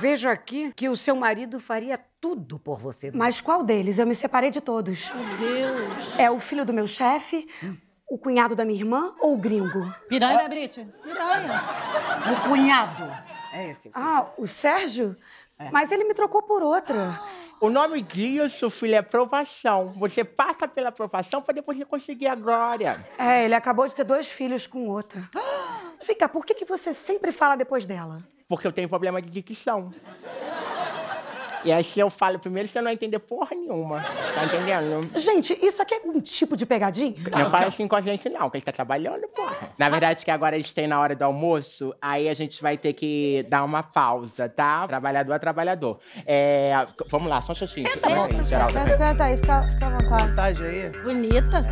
Vejo aqui que o seu marido faria tudo por você. Né? Mas qual deles? Eu me separei de todos. Meu Deus. É o filho do meu chefe, o cunhado da minha irmã ou o gringo? Piranha, ah. Brite. Piranha. O cunhado. É esse. O ah, o Sérgio? É. Mas ele me trocou por outra. O nome disso, filho, é aprovação. Você passa pela aprovação para depois você conseguir a glória. É, ele acabou de ter dois filhos com outra. Fica, por que, que você sempre fala depois dela? Porque eu tenho problema de dicção. E aí, se eu falo primeiro, você não vai entender porra nenhuma. Tá entendendo? Gente, isso aqui é um tipo de pegadinha? Não fala assim com a gente, não, que a gente tá trabalhando, porra. Ah. Na verdade, que agora eles têm na hora do almoço, aí a gente vai ter que dar uma pausa, tá? Trabalhador a trabalhador. É, vamos lá, só um xoxinho. Senta aí, Geraldo. Senta aí, fica à vontade. Vontade aí. Bonita.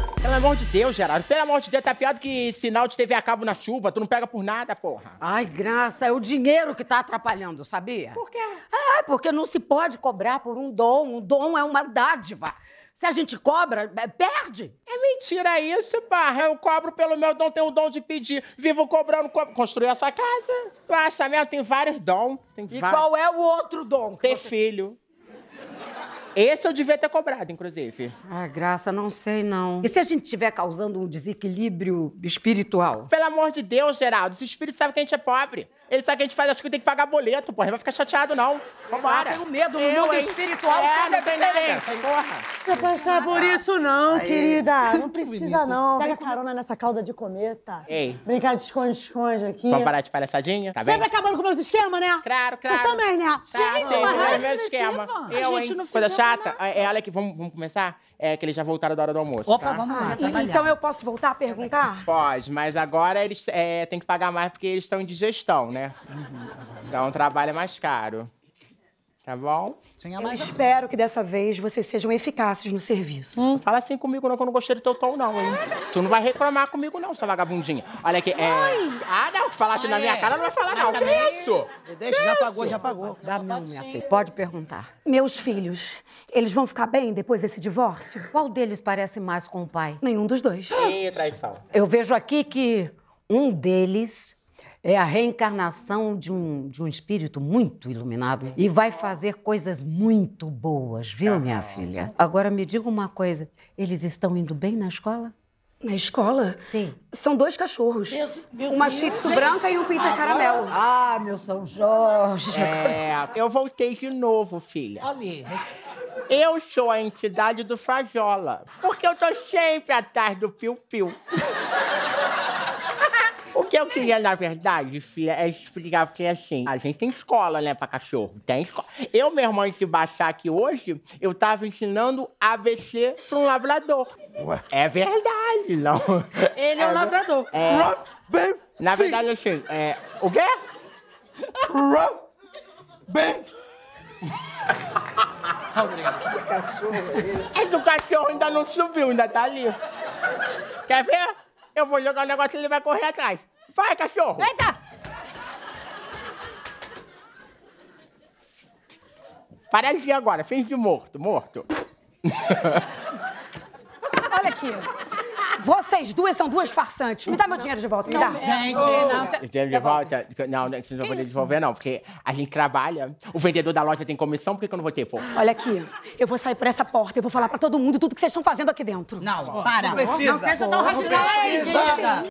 É. Pelo amor de Deus, Gerardo! Pelo amor de Deus, tá pior que sinal de TV a cabo na chuva. Tu não pega por nada, porra. Ai, graça, é o dinheiro que tá atrapalhando, sabia? Por quê? Ah, porque não se pode cobrar por um dom. Um dom é uma dádiva. Se a gente cobra, é, perde. É mentira isso, barra. Eu cobro pelo meu dom, tenho o dom de pedir. Vivo cobrando, co construir essa casa. Tu acha mesmo? Tem vários dons. e qual é o outro dom? Ter você... filho. Esse eu devia ter cobrado, inclusive. Ai, ah, graça, não sei não. E se a gente estiver causando um desequilíbrio espiritual? Pelo amor de Deus, Geraldo, esse espírito sabe que a gente é pobre. Ele sabe que a gente faz Acho que tem que pagar boleto, porra. Ele vai ficar chateado, não. Vambora. Eu tenho medo no mundo espiritual. É, não é tem diferente. Porra. Não passar por isso, não, querida. Não precisa, não. Pega carona nessa cauda de cometa. Tá? Ei. Brincar de esconde-esconde aqui. Vamos parar de palhaçadinha? Tá Sempre bem? acabando com meus esquemas, né? Claro, claro. Vocês também, né? Sim, tá, gente, sim, é meu esquema. Eu, a gente hein? não fez Tata, é, é ela que. Vamos, vamos começar? É que eles já voltaram da hora do almoço. Opa, tá? vamos lá. Ah, então eu posso voltar a perguntar? Pode, mas agora eles é, têm que pagar mais porque eles estão em digestão, né? Uhum. Então o trabalho é mais caro. Tá bom? Tinha mais. Eu espero que dessa vez vocês sejam eficazes no serviço. Hum, fala assim comigo, não, que eu não gostei do teu tom, não, hein? Tu não vai reclamar comigo, não, sua vagabundinha. Olha aqui, é. Ai. Ah, não, falar assim Ai, na minha é. cara não vai falar, não. Que isso? Deixa, já pagou, já pagou. Dá não, minha filha. Pode perguntar. Meus filhos, eles vão ficar bem depois desse divórcio? Qual deles parece mais com o pai? Nenhum dos dois. Ih, traição. Eu vejo aqui que um deles é a reencarnação de um, de um espírito muito iluminado e vai fazer coisas muito boas, viu, ah. minha filha? Agora me diga uma coisa: eles estão indo bem na escola? Na escola? Sim. São dois cachorros. Meu, meu uma Shih Tzu branca e um Pincha ah, Caramelo. Ah, meu São Jorge. É, eu voltei de novo, filha. Ali. Eu sou a entidade do Frajola, porque eu tô sempre atrás do Piu Piu que eu queria, na verdade, filha, é explicar porque assim. A gente tem escola, né, pra cachorro. Tem escola. Eu, meu irmão, se baixar aqui hoje, eu tava ensinando ABC pra um labrador. Ué. É verdade, não. Ele é, um é labrador. É, na verdade, assim, é, o quê? Bem. Obrigado. Que cachorro é esse? do cachorro ainda não subiu, ainda tá ali. Quer ver? Eu vou jogar o um negócio e ele vai correr atrás. Vai, cachorro! Eita! vir agora, fez de morto, morto. Olha aqui. Vocês duas são duas farsantes. Me dá meu dinheiro de volta, me dá. Gente, não. Dinheiro de tá volta? Não, vocês não vão devolver não, porque a gente trabalha. O vendedor da loja tem comissão, por que, eu não vou ter, pô? Olha aqui, eu vou sair por essa porta, eu vou falar pra todo mundo tudo que vocês estão fazendo aqui dentro. Não, para. Não precisa. Não, vocês só estão